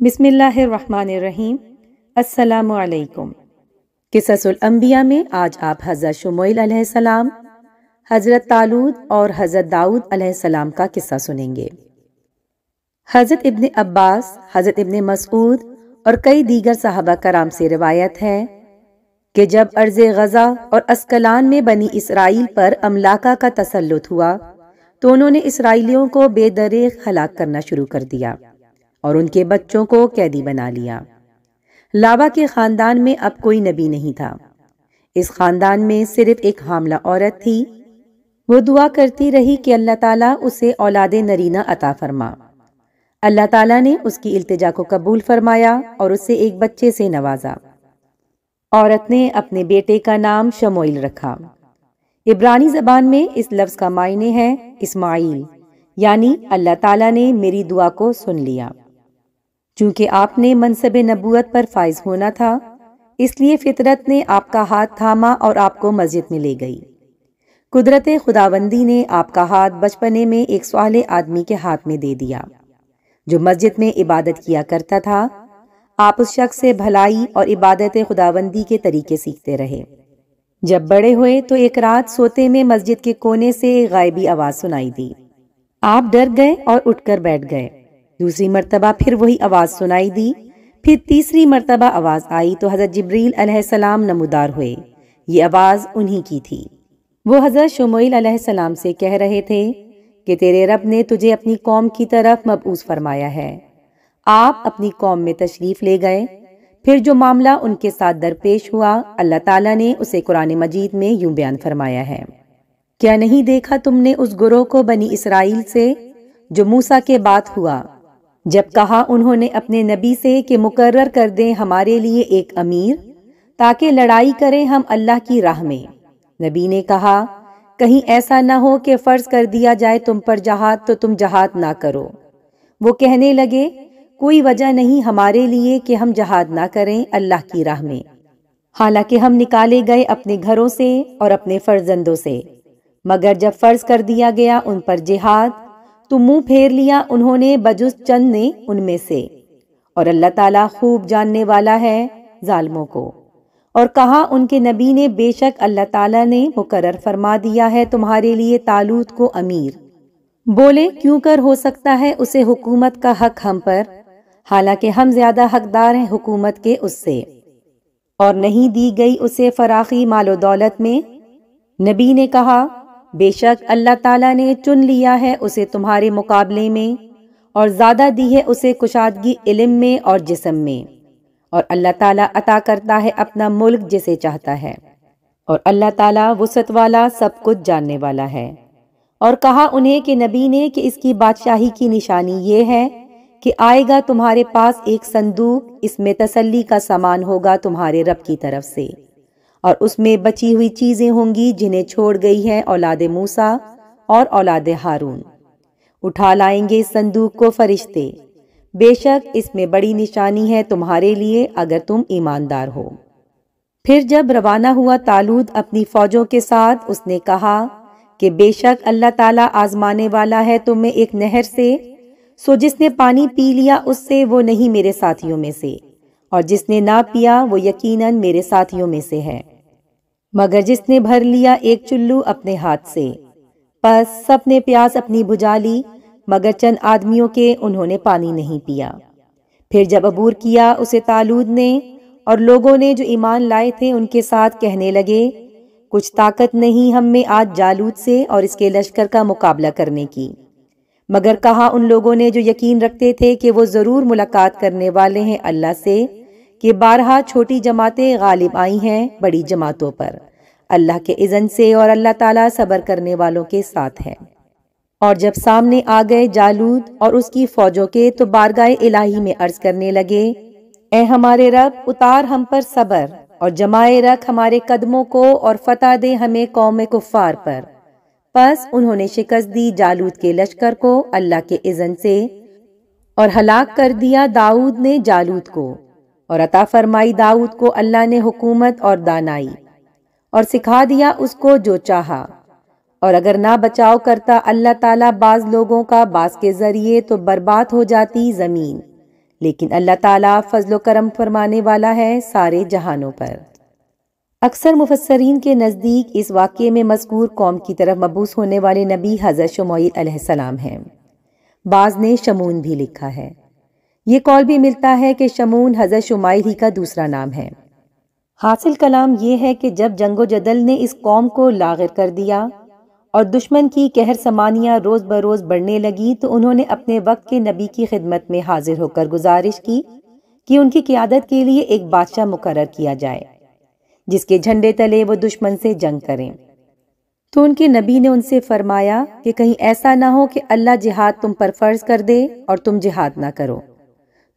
बिसमीम् असलकुम किससलम्बिया में आज आप हज़रत शमोल हज़रत तालूद और हज़रत दाऊद अलैहिस्सलाम का किस्सा सुनेंगे हज़रत इब्न अब्बास हज़रत इब्न मसूद और कई दीगर साहबा कराम से रिवायत है कि जब अर्ज गज़ा और अस्कलान में बनी इसराइल पर अमलाका का तसलुत हुआ तो उन्होंने इसराइलियों को बेदरेग हलाक करना शुरू कर दिया और उनके बच्चों को कैदी बना लिया लावा के ख़ानदान में अब कोई नबी नहीं था इस ख़ानदान में सिर्फ एक हामला औरत थी वो दुआ करती रही कि अल्लाह ताला उसे औलाद नरीना अता फरमा अल्लाह ताला ने उसकी इल्तिजा को कबूल फरमाया और उसे एक बच्चे से नवाजा औरत ने अपने बेटे का नाम शमोइल रखा इब्रानी जबान में इस लफ्ज़ का मायने है इस्माइल यानी अल्लाह ताला ने मेरी दुआ को सुन लिया क्योंकि आपने मनसब नबूत पर फाइज होना था इसलिए फितरत ने आपका हाथ थामा और आपको मस्जिद में ले गई कुदरत खुदाबंदी ने आपका हाथ बचपने में एक सवाल आदमी के हाथ में दे दिया जो मस्जिद में इबादत किया करता था आप उस शख्स से भलाई और इबादत खुदाबंदी के तरीके सीखते रहे जब बड़े हुए तो एक रात सोते में मस्जिद के कोने से गायबी आवाज़ सुनाई दी आप डर गए और उठकर बैठ गए दूसरी मरतबा फिर वही आवाज़ सुनाई दी फिर तीसरी मरतबा आवाज़ आई तो हज़रत जबरील अलैहिस्सलाम नमदार हुए ये आवाज़ उन्हीं की थी वो हज़रत शमोईल अलैहिस्सलाम से कह रहे थे कि तेरे रब ने तुझे अपनी कौम की तरफ मबूस फरमाया है आप अपनी कौम में तशरीफ़ ले गए फिर जो मामला उनके साथ दरपेश हुआ अल्लाह ताला ने उसे कुरान मजीद में यूं बयान फरमाया है क्या नहीं देखा तुमने उस गुरोह को बनी इसराइल से जो मूसा के बाद हुआ जब कहा उन्होंने अपने नबी से कि मुकर्र कर दें हमारे लिए एक अमीर ताकि लड़ाई करें हम अल्लाह की राह में नबी ने कहा कहीं ऐसा ना हो कि फ़र्ज कर दिया जाए तुम पर जहाद तो तुम जहाद ना करो वो कहने लगे कोई वजह नहीं हमारे लिए कि हम जहाद ना करें अल्लाह की राह में हालांकि हम निकाले गए अपने घरों से और अपने फर्जंदों से मगर जब फ़र्ज कर दिया गया उन पर जिहाद तो मुंह फेर लिया उन्होंने बजुस चंद ने उनमें से और अल्लाह ताला खूब जानने वाला है जालमों को और कहा उनके नबी ने बेशक अल्लाह ताला ने मुकर फरमा दिया है तुम्हारे लिए तालूत को अमीर बोले क्यों कर हो सकता है उसे हुकूमत का हक हम पर हालांकि हम ज्यादा हकदार हैं हुकूमत के उससे और नहीं दी गई उसे फराखी मालो दौलत में नबी ने कहा बेशक अल्लाह ताला ने चुन लिया है उसे तुम्हारे मुकाबले में और ज़्यादा दी है उसे कुशादगी इलम में और जिसम में और अल्लाह ताला अता करता है अपना मुल्क जिसे चाहता है और अल्लाह ताला वसत वाला सब कुछ जानने वाला है और कहा उन्हें कि नबी ने कि इसकी बादशाही की निशानी ये है कि आएगा तुम्हारे पास एक संदूक इसमें तसल्ली का सामान होगा तुम्हारे रब की तरफ से और उसमें बची हुई चीज़ें होंगी जिन्हें छोड़ गई हैं औलाद मूसा और औलाद हारून उठा लाएंगे इस संदूक को फरिश्ते बेशक इसमें बड़ी निशानी है तुम्हारे लिए अगर तुम ईमानदार हो फिर जब रवाना हुआ तालूद अपनी फौजों के साथ उसने कहा कि बेशक अल्लाह ताला आजमाने वाला है तुम्हें एक नहर से सो जिसने पानी पी लिया उससे वो नहीं मेरे साथियों में से और जिसने ना पिया वो यकीनन मेरे साथियों में से है मगर जिसने भर लिया एक चुल्लू अपने हाथ से बस सबने प्यास अपनी बुझा ली मगर चंद आदमियों के उन्होंने पानी नहीं पिया फिर जब अबूर किया उसे तालूद ने और लोगों ने जो ईमान लाए थे उनके साथ कहने लगे कुछ ताकत नहीं हम में आज जालूद से और इसके लश्कर का मुकाबला करने की मगर कहा उन लोगों ने जो यकीन रखते थे कि वो ज़रूर मुलाकात करने वाले हैं अल्लाह से कि बारहा छोटी जमातें गालिब आई हैं बड़ी जमातों पर अल्लाह के इज़न से और अल्लाह ताला सबर करने वालों के साथ है और जब सामने आ गए जालूद और उसकी फौजों के तो बारगाह इलाही में अर्ज करने लगे ए हमारे रब उतार हम पर सबर और जमाए रख हमारे कदमों को और फतह दे हमें कौम कुफ़ार पर बस उन्होंने शिकस्त दी जालूद के लश्कर को अल्लाह के इज़न से और हलाक कर दिया दाऊद ने जालूद को और अता फरमाई दाऊद को अल्लाह ने हुकूमत और दानाई और सिखा दिया उसको जो चाहा और अगर ना बचाव करता अल्लाह ताला बाज लोगों का बाज के ज़रिए तो बर्बाद हो जाती ज़मीन लेकिन अल्लाह ताला फजलो करम फरमाने वाला है सारे जहानों पर अक्सर मुफसरीन के नज़दीक इस वाक़े में मजकूर कौम की तरफ मबूस होने वाले नबी हज़रत शमैल हैं बाज़ ने शमून भी लिखा है ये कॉल भी मिलता है कि शमून हज़र शुमाइल ही का दूसरा नाम है हासिल कलाम यह है कि जब जंगो जदल ने इस कौम को लागिर कर दिया और दुश्मन की कहर समानियाँ रोज़ बरोज़ बढ़ने लगी तो उन्होंने अपने वक्त के नबी की खिदमत में हाजिर होकर गुजारिश की कि उनकी क्यादत के लिए एक बादशाह मुकर किया जाए जिसके झंडे तले वो दुश्मन से जंग करें तो उनके नबी ने उनसे फरमाया कि कहीं ऐसा ना हो कि अल्लाह जिहाद तुम पर फर्ज कर दे और तुम जिहाद ना करो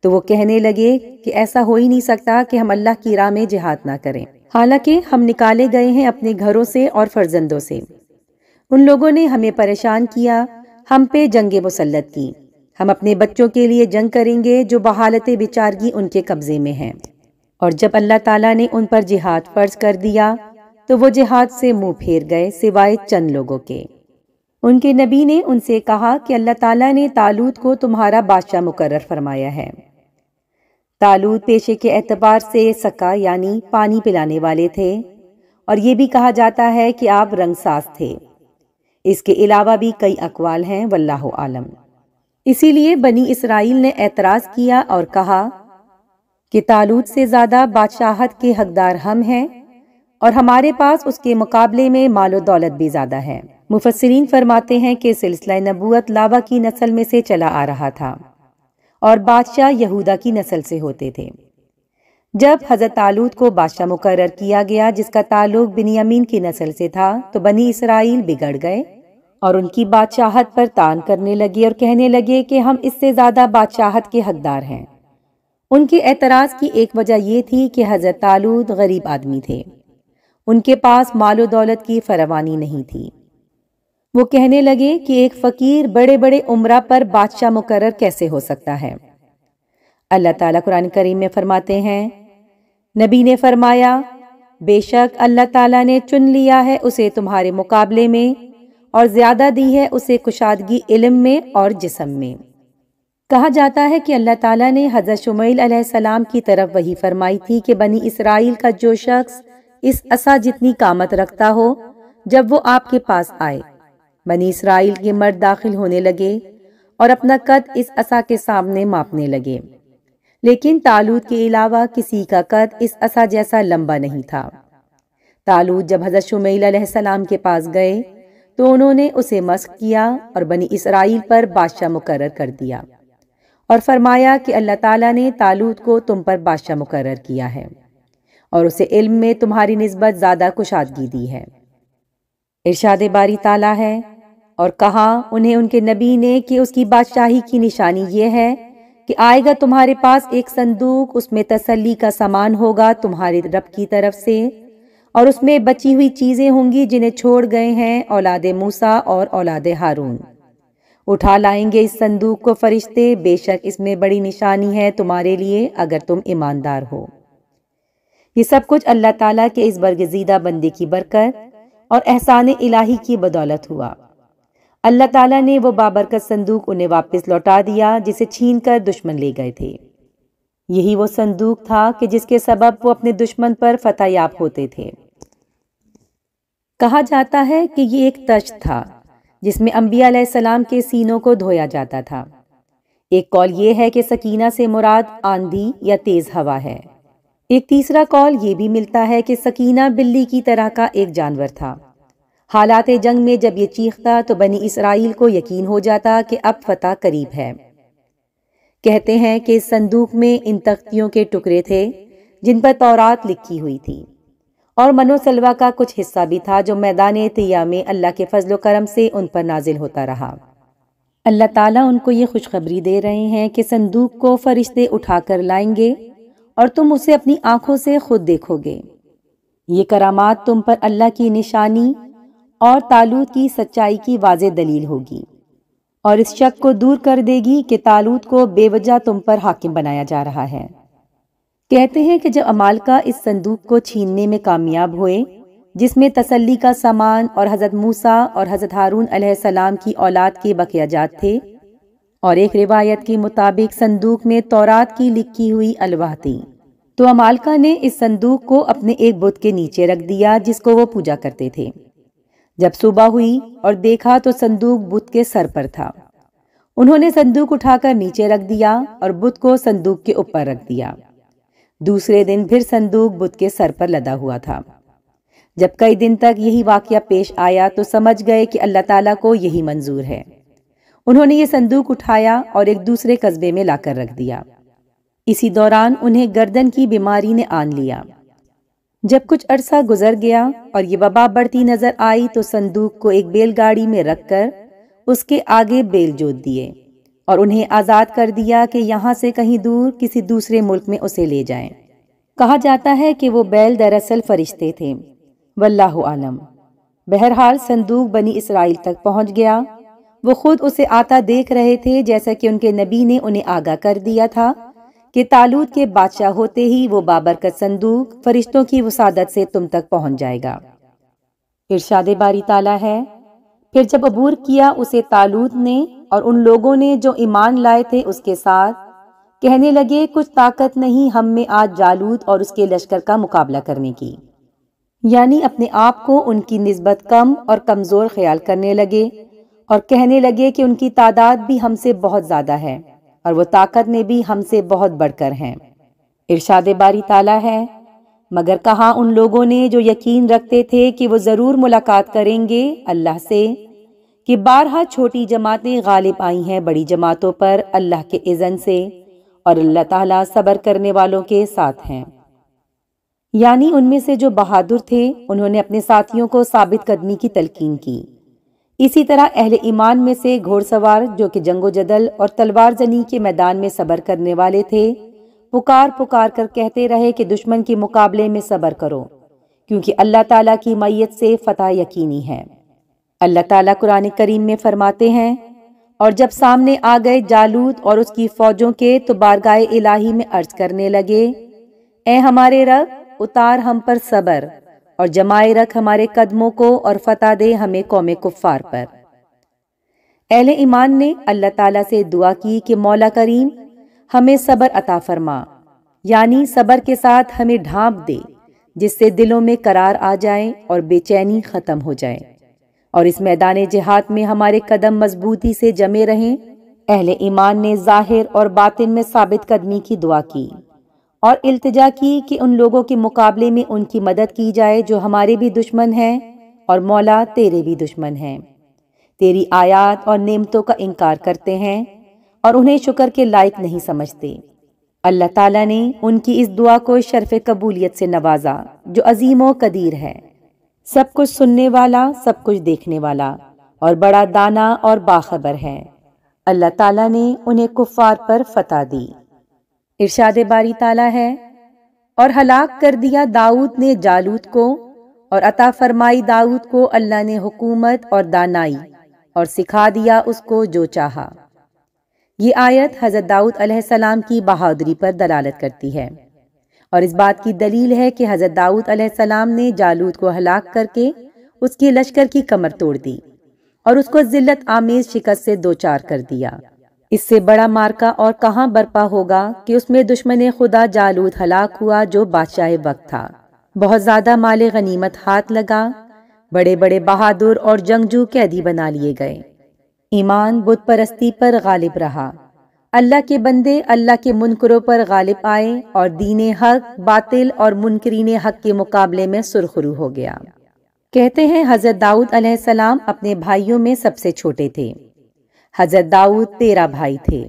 तो वो कहने लगे कि ऐसा हो ही नहीं सकता कि हम अल्लाह की राह में जिहाद ना करें हालांकि हम निकाले गए हैं अपने घरों से और फर्जंदों से उन लोगों ने हमें परेशान किया हम पे जंग मुसलत की हम अपने बच्चों के लिए जंग करेंगे जो बहालत बेचारगी उनके कब्ज़े में है और जब अल्लाह तला ने उन पर जिहाद फर्ज कर दिया तो वो जिहाद से मुंह फेर गए सिवाय चंद लोगों के उनके नबी ने उनसे कहा कि अल्लाह ताला ने तालूत को तुम्हारा बादशाह मुकर्र फरमाया है तालूद पेशे के एतबार से सका यानी पानी पिलाने वाले थे और ये भी कहा जाता है कि आप रंगसास थे इसके अलावा भी कई अकवाल हैं वल्लाह आलम इसीलिए बनी इसराइल ने एतराज़ किया और कहा कि तालूद से ज़्यादा बादशाहत के हकदार हम हैं और हमारे पास उसके मुकाबले में मालो दौलत भी ज़्यादा है मुफसरीन फरमाते हैं कि सिलसिला नबूत लावा की नस्ल में से चला आ रहा था और बादशाह यहूदा की नस्ल से होते थे जब हज़रत आलूद को बादशाह मुकर किया गया जिसका ताल्लुक बिनियामीन की नस्ल से था तो बनी इसराइल बिगड़ गए और उनकी बादशाहत पर तान करने लगे और कहने लगे कि हम इससे ज़्यादा बादशाहत के हकदार हैं उनके एतराज़ की एक वजह यह थी कि हज़रत तालूत गरीब आदमी थे उनके पास मालो दौलत की फरवानी नहीं थी वो कहने लगे कि एक फकीर बड़े बड़े उम्रा पर बादशाह मुकर कैसे हो सकता है अल्लाह ताला कुरान करीम में फरमाते हैं नबी ने फरमाया बेशक अल्लाह ताला ने चुन लिया है उसे तुम्हारे मुकाबले में और ज़्यादा दी है उसे कुशादगी इल्म में और जिसम में कहा जाता है कि अल्लाह ताला ने हज़रत शुमैल सलाम की तरफ वही फरमाई थी कि बनी इसराइल का जो शख्स इस असा जितनी कामत रखता हो जब वो आपके पास आए बनी इसराइल के मर्द दाखिल होने लगे और अपना कद इस असा के सामने मापने लगे लेकिन तालूद के अलावा किसी का कद इस असा जैसा लंबा नहीं था तालूद जब हजरत शुमेलाम के पास गए तो उन्होंने उसे मस्क किया और बनी इसराइल पर बादशाह मुकर कर दिया और फरमाया कि अल्लाह ताला ने तालूद को तुम पर बादशाह मुकर किया है और उसे इल्म में तुम्हारी नस्बत ज़्यादा कुशादगी दी है इर्शाद बारी ताला है और कहा उन्हें उनके नबी ने कि उसकी बादशाही की निशानी यह है कि आएगा तुम्हारे पास एक संदूक उसमें तसल्ली का सामान होगा तुम्हारे रब की तरफ से और उसमें बची हुई चीज़ें होंगी जिन्हें छोड़ गए हैं औलाद मूसा और औलाद हारून उठा लाएंगे इस संदूक को फरिश्ते बेशक इसमें बड़ी निशानी है तुम्हारे लिए अगर तुम ईमानदार हो ये सब कुछ अल्लाह ताला के इस बरगजीदा बंदे की बरकत और एहसान इलाही की बदौलत हुआ अल्लाह ताला ने वो बाबरकत संदूक उन्हें वापस लौटा दिया जिसे छीन कर दुश्मन ले गए थे यही वो संदूक था कि जिसके सबब वो अपने दुश्मन पर फतह याब होते थे कहा जाता है कि ये एक तश था जिसमें अम्बिया के सीनों को धोया जाता था एक कॉल ये है कि सकीना से मुराद आंधी या तेज़ हवा है एक तीसरा कॉल ये भी मिलता है कि सकीना बिल्ली की तरह का एक जानवर था हालात जंग में जब ये चीखता तो बनी इसराइल को यकीन हो जाता कि अब फतह करीब है कहते हैं कि इस संदूक में इन तख्तियों के टुकड़े थे जिन पर तौरात लिखी हुई थी और मनोसलवा का कुछ हिस्सा भी था जो मैदान तिया में अल्लाह के फजल करम से उन पर नाजिल होता रहा अल्लाह ताला उनको ये खुशखबरी दे रहे हैं कि संदूक को फरिश्ते उठा कर लाएंगे और तुम उसे अपनी आंखों से खुद देखोगे ये करामात तुम पर अल्लाह की निशानी और तालूत की सच्चाई की वाज दलील होगी और इस शक को दूर कर देगी कि तालूत को बेवजह तुम पर हाकिम बनाया जा रहा है कहते हैं कि जब अमालका इस संदूक को छीनने में कामयाब हुए जिसमें तसल्ली का सामान और हज़रत मूसा और हज़रत हारून सलाम की औलाद के बकियाजात थे और एक रिवायत के मुताबिक संदूक में तौरात की लिखी हुई अलवा थी तो अमालका ने इस संदूक को अपने एक बुत के नीचे रख दिया जिसको वो पूजा करते थे जब सुबह हुई और देखा तो संदूक बुद्ध के सर पर था उन्होंने संदूक उठाकर नीचे रख दिया और बुद्ध को संदूक के ऊपर रख दिया दूसरे दिन फिर संदूक बुद्ध के सर पर लदा हुआ था जब कई दिन तक यही वाक्य पेश आया तो समझ गए कि अल्लाह ताला को यही मंजूर है उन्होंने ये संदूक उठाया और एक दूसरे कस्बे में लाकर रख दिया इसी दौरान उन्हें गर्दन की बीमारी ने आन लिया जब कुछ अरसा गुजर गया और ये वबा बढ़ती नजर आई तो संदूक को एक बैलगाड़ी में रखकर उसके आगे बेल जोत दिए और उन्हें आज़ाद कर दिया कि यहाँ से कहीं दूर किसी दूसरे मुल्क में उसे ले जाएं। कहा जाता है कि वो बैल दरअसल फरिश्ते थे वल्लाह आलम बहरहाल संदूक बनी इसराइल तक पहुँच गया वो खुद उसे आता देख रहे थे जैसा कि उनके नबी ने उन्हें आगा कर दिया था कि तालूत के बादशाह होते ही वो बाबर का संदूक फरिश्तों की वसादत से तुम तक पहुंच जाएगा इर्शाद बारी ताला है फिर जब अबूर किया उसे तालूत ने और उन लोगों ने जो ईमान लाए थे उसके साथ कहने लगे कुछ ताकत नहीं हम में आज जालूद और उसके लश्कर का मुकाबला करने की यानी अपने आप को उनकी नस्बत कम और कमज़ोर ख्याल करने लगे और कहने लगे कि उनकी तादाद भी हमसे बहुत ज़्यादा है और वो ताकत में भी हमसे बहुत बढ़कर हैं इर्शाद बारी ताला है मगर कहा उन लोगों ने जो यकीन रखते थे कि वो ज़रूर मुलाकात करेंगे अल्लाह से कि बारहा छोटी जमातें गालिब आई हैं बड़ी जमातों पर अल्लाह के इज़न से और अल्लाह ताला सबर करने वालों के साथ हैं यानी उनमें से जो बहादुर थे उन्होंने अपने साथियों को साबित कदमी की तलकीन की इसी तरह अहल ईमान में से घोड़सवार जो कि जंगो जदल और तलवार जनी के मैदान में सबर करने वाले थे पुकार पुकार कर कहते रहे कि दुश्मन के मुकाबले में सबर करो क्योंकि अल्लाह ताला की मैत से फतह यकीनी है अल्लाह ताला कुरान करीम में फरमाते हैं और जब सामने आ गए जालूद और उसकी फौजों के तो बारगाह इलाही में अर्ज करने लगे ए हमारे रब उतार हम पर सबर और जमाए रख हमारे कदमों को और फता दे हमें कौम कुफ़ार पर अहल ईमान ने अल्लाह ताला से दुआ की कि मौला करीम हमें सबर अता फरमा यानी सबर के साथ हमें ढांप दे जिससे दिलों में करार आ जाए और बेचैनी ख़त्म हो जाए और इस मैदान जहाद में हमारे कदम मजबूती से जमे रहें अहल ईमान ने जाहिर और बातिन में साबित कदमी की दुआ की और अल्तजा की कि उन लोगों के मुकाबले में उनकी मदद की जाए जो हमारे भी दुश्मन हैं और मौला तेरे भी दुश्मन हैं तेरी आयात और नेमतों का इनकार करते हैं और उन्हें शुक्र के लायक नहीं समझते अल्लाह ताला ने उनकी इस दुआ को शर्फ कबूलियत से नवाजा जो अजीम व कदीर है सब कुछ सुनने वाला सब कुछ देखने वाला और बड़ा दाना और बाखबर है अल्लाह ताला ने उन्हें कुफार पर फतह दी इर्शाद बारी ताला है और हलाक कर दिया दाऊद ने जालूत को और अता फरमाई दाऊद को अल्लाह ने हुकूमत और दानाई और सिखा दिया उसको जो चाहा ये आयत हज़रत दाऊद सलाम की बहादुरी पर दलालत करती है और इस बात की दलील है कि हज़रत दाऊद सलाम ने जालूद को हलाक करके उसके लश्कर की कमर तोड़ दी और उसको ज़िल्लत आमेज शिकस्त से दो चार कर दिया इससे बड़ा मार्का और कहाँ बर्पा होगा कि उसमें दुश्मन खुदा जालूद हलाक हुआ जो बादशाह वक्त था बहुत ज़्यादा माल गनीमत हाथ लगा बड़े बड़े बहादुर और जंगजू कैदी बना लिए गए ईमान बुत परस्ती पर गालिब रहा अल्लाह के बंदे अल्लाह के मुनकरों पर गालिब आए और दीन हक बातिल और मुनकरीन हक के मुकाबले में सुरखरू हो गया कहते हैं हज़रत दाऊद अलैहिस्सलाम अपने भाइयों में सबसे छोटे थे हज़रत दाऊद तेरा भाई थे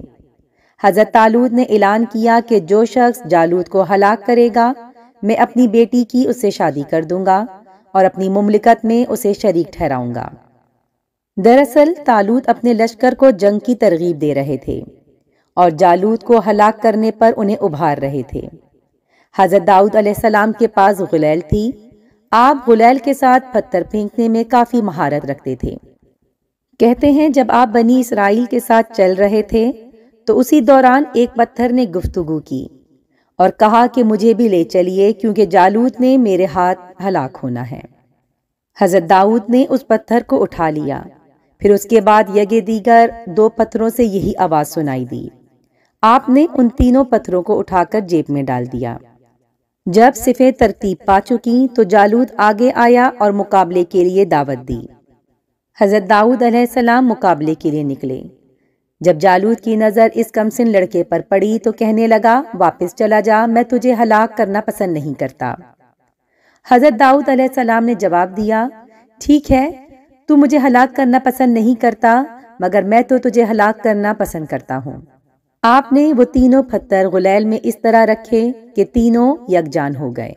हज़रत तालूद ने ऐलान किया कि जो शख्स जालूद को हलाक करेगा मैं अपनी बेटी की उसे शादी कर दूंगा और अपनी मुमलिकत में उसे शरीक ठहराऊंगा दरअसल तालूद अपने लश्कर को जंग की तरगीब दे रहे थे और जालूद को हलाक करने पर उन्हें उभार रहे थे हज़रत दाऊद सलाम के पास गुलैल थी आप गुलैल के साथ पत्थर फेंकने में काफ़ी महारत रखते थे कहते हैं जब आप बनी इसराइल के साथ चल रहे थे तो उसी दौरान एक पत्थर ने गुफ्तगु की और कहा कि मुझे भी ले चलिए क्योंकि जालूत ने मेरे हाथ हलाक होना है हज़रत दाऊद ने उस पत्थर को उठा लिया फिर उसके बाद यज्ञ दीगर दो पत्थरों से यही आवाज़ सुनाई दी आपने उन तीनों पत्थरों को उठाकर जेब में डाल दिया जब सिफे तरतीब पा चुकी तो जालूद आगे आया और मुकाबले के लिए दावत दी हज़रत दाऊद अलैहिस्सलाम मुकाबले के लिए निकले जब जालूद की नज़र इस कमसिन लड़के पर पड़ी तो कहने लगा वापस चला जा मैं तुझे हलाक करना पसंद नहीं करता हज़रत दाऊद अलैहिस्सलाम ने जवाब दिया ठीक है तू मुझे हलाक करना पसंद नहीं करता मगर मैं तो तुझे हलाक करना पसंद करता हूँ आपने वो तीनों पत्थर गुलैल में इस तरह रखे कि तीनों यकजान हो गए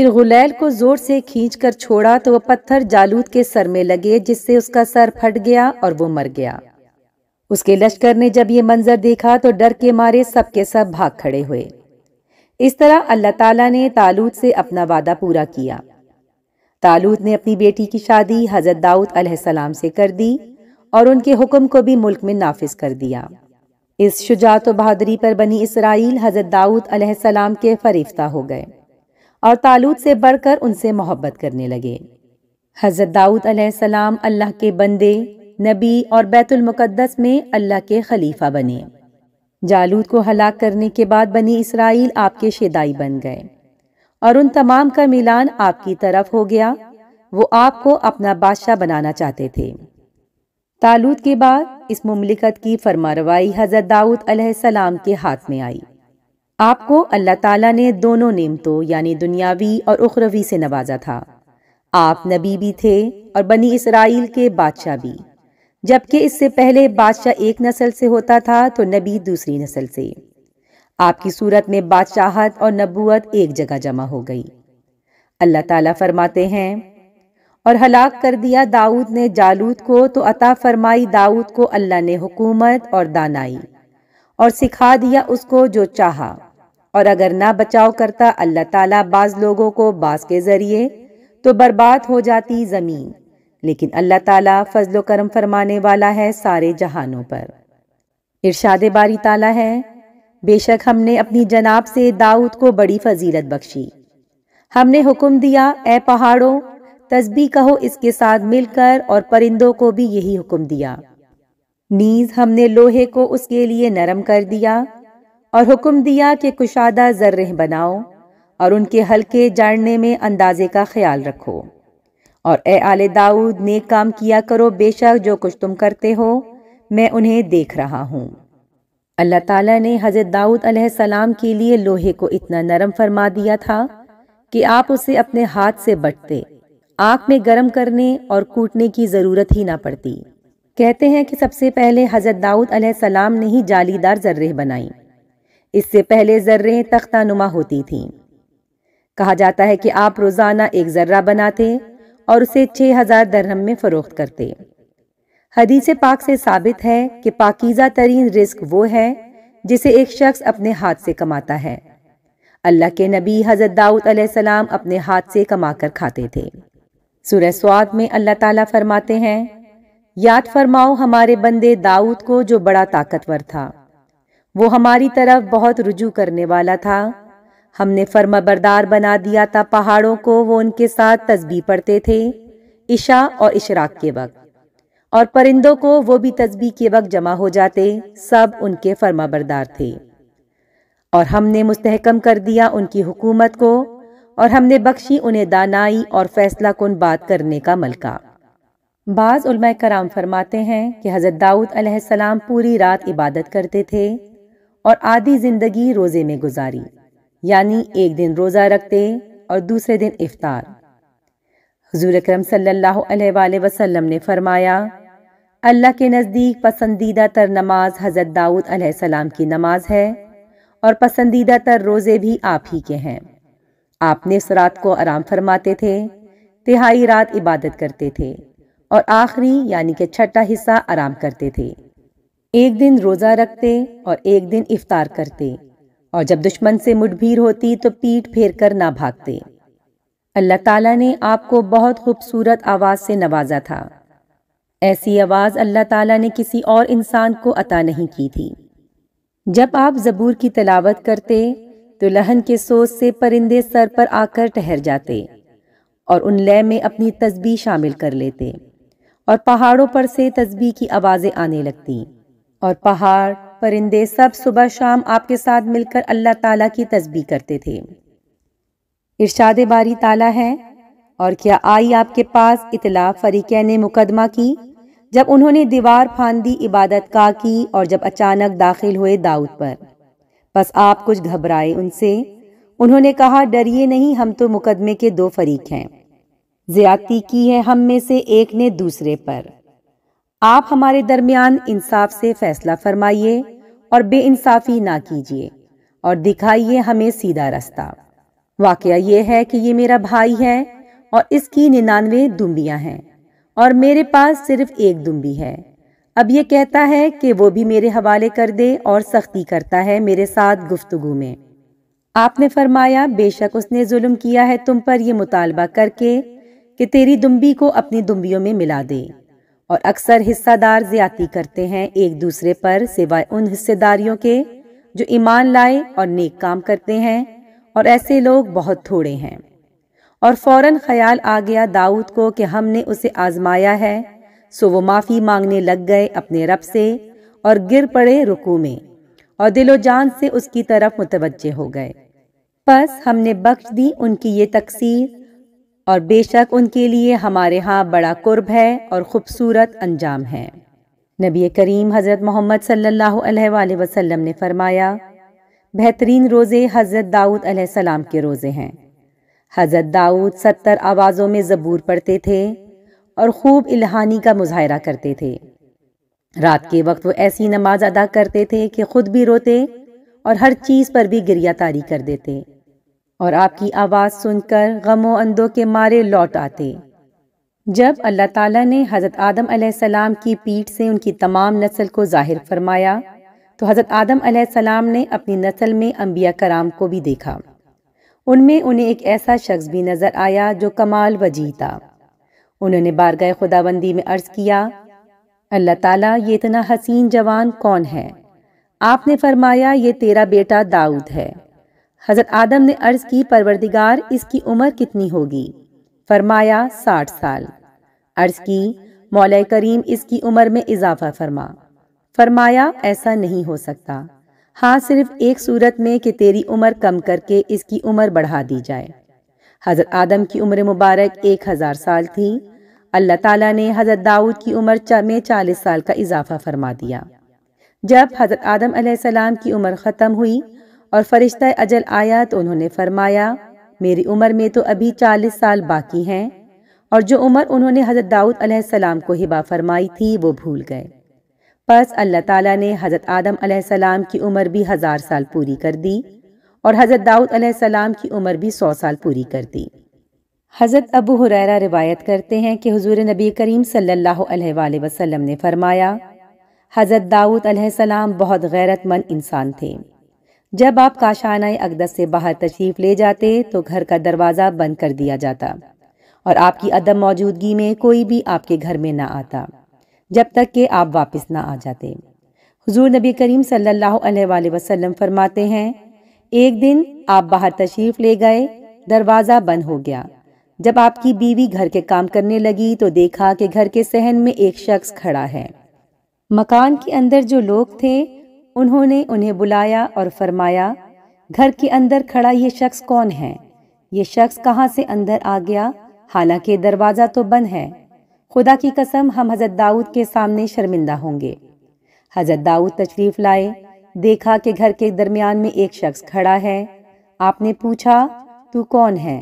फिर गुलैल को ज़ोर से खींच कर छोड़ा तो वह पत्थर जालूद के सर में लगे जिससे उसका सर फट गया और वो मर गया उसके लश्कर ने जब ये मंजर देखा तो डर के मारे सबके सब भाग खड़े हुए इस तरह अल्लाह ताला ने तालूद से अपना वादा पूरा किया तालूद ने अपनी बेटी की शादी हज़रत दाऊद सलाम से कर दी और उनके हुक्म को भी मुल्क में नाफिज कर दिया इस शुजात बहादरी पर बनी इसराइल हज़रत दाऊद सलाम के फरीफ्ता हो गए और तालूत से बढ़कर उनसे मोहब्बत करने लगे हज़रत दाऊद अलैहिस्सलाम अल्लाह के बंदे नबी और बैतुल मुकद्दस में अल्लाह के खलीफा बने जालूद को हलाक करने के बाद बनी इसराइल आपके शेदाई बन गए और उन तमाम का मिलान आपकी तरफ हो गया वो आपको अपना बादशाह बनाना चाहते थे तालूद के बाद इस मुमलिकत की फरमारवाई हज़रत दाऊद अलैहिस्सलाम के हाथ में आई आपको अल्लाह ताला ने दोनों नेमतों यानी दुनियावी और उखरवी से नवाजा था आप नबी भी थे और बनी इसराइल के बादशाह भी जबकि इससे पहले बादशाह एक नस्ल से होता था तो नबी दूसरी नस्ल से आपकी सूरत में बादशाहत और नबूत एक जगह जमा हो गई अल्लाह ताला फरमाते हैं और हलाक कर दिया दाऊद ने जालूद को तो अता फरमाई दाऊद को अल्लाह ने हुकूमत और दानाई और सिखा दिया उसको जो चाहा और अगर ना बचाव करता अल्लाह ताला बाज लोगों को बाज के ज़रिए तो बर्बाद हो जाती ज़मीन लेकिन अल्लाह ताला फजलो करम फरमाने वाला है सारे जहानों पर इर्शाद बारी ताला है बेशक हमने अपनी जनाब से दाऊद को बड़ी फजीलत बख्शी हमने हुक्म दिया ए पहाड़ों तस्बी कहो इसके साथ मिलकर और परिंदों को भी यही हुक्म दिया नीज हमने लोहे को उसके लिए नरम कर दिया और हुक्म दिया कि कुशादा जर्रें बनाओ और उनके हल्के जाड़ने में अंदाजे का ख्याल रखो और ए आले दाऊद नेक काम किया करो बेशक जो कुछ तुम करते हो मैं उन्हें देख रहा हूँ अल्लाह ताला ने हज़रत दाऊद सलाम के लिए लोहे को इतना नरम फरमा दिया था कि आप उसे अपने हाथ से बटते आँख में गर्म करने और कूटने की ज़रूरत ही ना पड़ती कहते हैं कि सबसे पहले हज़रत दाऊद सलाम ने ही जालीदार जर्रे बनाई इससे पहले जर्रे तख्ता नुमा होती थी कहा जाता है कि आप रोज़ाना एक जर्रा बनाते और उसे छह हज़ार दरहम में फ़रोख्त करते हदीस पाक से साबित है कि पाकिज़ा तरीन रिस्क वो है जिसे एक शख्स अपने हाथ से कमाता है अल्लाह के नबी हज़रत दाऊद सलाम अपने हाथ से कमा कर खाते थे सूर्य स्वाद में अल्लाह ताला फरमाते हैं याद फरमाओ हमारे बंदे दाऊद को जो बड़ा ताकतवर था वो हमारी तरफ बहुत रुजू करने वाला था हमने फर्माबरदार बना दिया था पहाड़ों को वो उनके साथ तस्बी पढ़ते थे इशा और इशराक के वक्त और परिंदों को वो भी तस्बी के वक्त जमा हो जाते सब उनके फर्माबरदार थे और हमने मुस्तहकम कर दिया उनकी हुकूमत को और हमने बख्शी उन्हें दानाई और फैसला कन बात करने का मलका बाज़ कराम फरमाते हैं कि हज़रत दाऊद पूरी रात इबादत करते थे और आधी जिंदगी रोज़े में गुजारी यानी एक दिन रोज़ा रखते और दूसरे दिन इफ्तार हजूर अक्रम सल्लाम ने फरमाया अल्लाह के नज़दीक पसंदीदा तर नमाज हज़रत दाऊद सलाम की नमाज है और पसंदीदा तर रोज़े भी आप ही के हैं आपने इस रात को आराम फरमाते थे तिहाई रात इबादत करते थे और आखिरी यानी कि छठा हिस्सा आराम करते थे एक दिन रोज़ा रखते और एक दिन इफ्तार करते और जब दुश्मन से मुठभीर होती तो पीठ फेर कर ना भागते अल्लाह ताला ने आपको बहुत खूबसूरत आवाज़ से नवाजा था ऐसी आवाज़ अल्लाह ताला ने किसी और इंसान को अता नहीं की थी जब आप ज़बूर की तलावत करते तो लहन के सोच से परिंदे सर पर आकर ठहर जाते और उन लय में अपनी तस्बी शामिल कर लेते और पहाड़ों पर से तस्बी की आवाज़ें आने लगती और पहाड़ परिंदे सब सुबह शाम आपके साथ मिलकर अल्लाह ताला की तस्बी करते थे इर्शाद बारी ताला है और क्या आई आपके पास इतला फरीक़ ने मुकदमा की जब उन्होंने दीवार फांदी इबादत का की और जब अचानक दाखिल हुए दाऊद पर बस आप कुछ घबराए उनसे उन्होंने कहा डरिए नहीं हम तो मुकदमे के दो फरीक हैं ज्यादती की है हम में से एक ने दूसरे पर आप हमारे दरमियान इंसाफ से फैसला फरमाइए और बेइंसाफी ना कीजिए और दिखाइए हमें सीधा रास्ता वाक़ यह है कि ये मेरा भाई है और इसकी निन्यानवे दुम्बियाँ हैं और मेरे पास सिर्फ एक दुम्बी है अब ये कहता है कि वो भी मेरे हवाले कर दे और सख्ती करता है मेरे साथ गुफ्तगु में आपने फरमाया बेशक उसने जुल्म किया है तुम पर यह मुतालबा करके कि तेरी दुम्बी को अपनी दुम्बियों में मिला दे और अक्सर हिस्सादार ज्यादा करते हैं एक दूसरे पर सिवाय उन हिस्सेदारियों के जो ईमान लाए और नेक काम करते हैं और ऐसे लोग बहुत थोड़े हैं और फौरन ख्याल आ गया दाऊद को कि हमने उसे आजमाया है सो वो माफ़ी मांगने लग गए अपने रब से और गिर पड़े रुकू में और दिलो जान से उसकी तरफ मुतवजे हो गए बस हमने बख्श दी उनकी ये तकसीर और बेशक उनके लिए हमारे यहाँ बड़ा कुर्ब है और ख़ूबसूरत अंजाम है नबी करीम हज़रत मोहम्मद सल्ला वसम ने फरमाया बेहतरीन रोज़े हज़रत दाऊद सलाम के रोज़े हैं हज़रत दाऊद सत्तर आवाज़ों में ज़बूर पढ़ते थे और खूब इल्हानी का मुजाहरा करते थे रात के वक्त वो ऐसी नमाज अदा करते थे कि ख़ुद भी रोते और हर चीज़ पर भी गिरिया तारी कर देते और आपकी आवाज़ सुनकर गमो अंदो के मारे लौट आते जब अल्लाह ताला ने हज़रत आदम सलाम की पीठ से उनकी तमाम नस्ल को ज़ाहिर फरमाया तो हज़रत आदम सलाम ने अपनी नस्ल में अम्बिया कराम को भी देखा उनमें उन्हें एक ऐसा शख्स भी नज़र आया जो कमाल वजी था उन्होंने बारगाह खुदाबंदी में अर्ज़ किया अल्लाह ताला ये इतना हसीन जवान कौन है आपने फरमाया ये तेरा बेटा दाऊद है हज़रत आदम ने अर्ज़ की परवरदिगार इसकी उम्र कितनी होगी फरमाया साठ साल अर्ज़ की मौल करीम इसकी उम्र में इजाफा फरमा फरमाया ऐसा नहीं हो सकता हाँ सिर्फ एक सूरत में कि तेरी उम्र कम करके इसकी उम्र बढ़ा दी जाए हज़रत आदम की उम्र मुबारक एक हज़ार साल थी अल्लाह ताला ने हज़रत दाऊद की उम्र में चालीस साल का इजाफा फरमा दिया जब हज़रत आदम सलाम की उम्र ख़त्म हुई और फरिश्ता अजल आया तो उन्होंने फरमाया मेरी उम्र में तो अभी चालीस साल बाकी हैं और जो उम्र उन्होंने हज़रत दाऊद सलाम को हिबा फरमाई थी वो भूल गए बस अल्लाह ताला ने हज़रत आदम सलाम की उम्र भी हज़ार साल पूरी कर दी और हज़रत दाऊद सलाम की उम्र भी सौ साल पूरी कर दी हज़रत अबू हुरैरा रिवायत करते हैं कि हुजूर नबी करीम सल्लल्लाहु अलैहि वसल्लम ने फरमाया हज़रत दाऊद सलाम बहुत गैरतमंद इंसान थे जब आप काशाना अकदस से बाहर तशरीफ़ ले जाते तो घर का दरवाज़ा बंद कर दिया जाता और आपकी अदम मौजूदगी में कोई भी आपके घर में ना आता जब तक कि आप वापस ना आ जाते हुजूर नबी करीम सल्लल्लाहु फरमाते हैं एक दिन आप बाहर तशरीफ़ ले गए दरवाज़ा बंद हो गया जब आपकी बीवी घर के काम करने लगी तो देखा कि घर के सहन में एक शख्स खड़ा है मकान के अंदर जो लोग थे उन्होंने उन्हें बुलाया और फरमाया घर के अंदर खड़ा ये शख्स कौन है ये शख्स कहाँ से अंदर आ गया हालांकि दरवाज़ा तो बंद है खुदा की कसम हम हज़रत दाऊद के सामने शर्मिंदा होंगे हज़रत दाऊद तशरीफ़ लाए देखा कि घर के दरमियान में एक शख्स खड़ा है आपने पूछा तू कौन है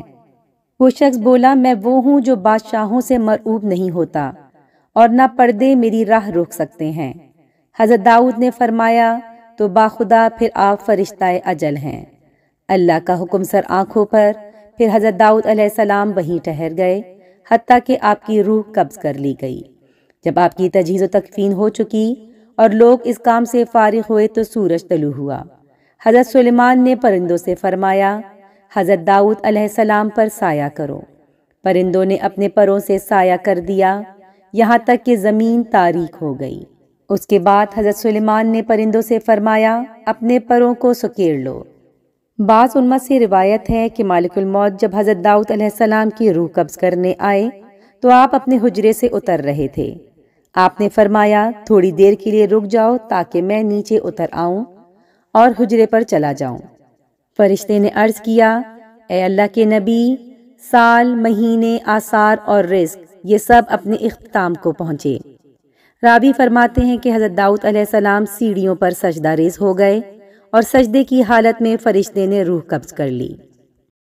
वो शख्स बोला मैं वो हूँ जो बादशाहों से मरऊब नहीं होता और ना पर्दे मेरी राह रोक सकते हैं हज़रत दाऊद ने फरमाया तो बाखुदा फिर आप फरिश्ता अजल हैं अल्लाह का हुक्म सर आँखों पर फिर हज़रत दाऊद सलाम वहीं ठहर गए हती कि आपकी रूह कब्ज़ कर ली गई जब आपकी तजीज़ो तकफीन हो चुकी और लोग इस काम से फारिग हुए तो सूरज तलु हुआ हज़रत सलेमान ने परिंदों से फरमाया हज़रत दाऊद सलाम पर साया करो परिंदों ने अपने परों से साया कर दिया यहाँ तक कि ज़मीन तारीख हो गई उसके बाद हज़रत सुलेमान ने परिंदों से फरमाया अपने परों को सकेर लो बास उनमा से रिवायत है कि मौत जब हज़रत दाऊद सलाम की रूह कब्ज़ करने आए तो आप अपने हुजरे से उतर रहे थे आपने फरमाया थोड़ी देर के लिए रुक जाओ ताकि मैं नीचे उतर आऊं और हुजरे पर चला जाऊं। फरिश्ते ने अर्ज़ किया ए अल्लाह के नबी साल महीने आसार और रिस्क ये सब अपने इख्ताम को पहुँचे रावी फरमाते हैं कि हज़रत दाऊद सलाम सीढ़ियों पर सजदा रेज हो गए और सजदे की हालत में फरिश्ते ने रूह कब्ज़ कर ली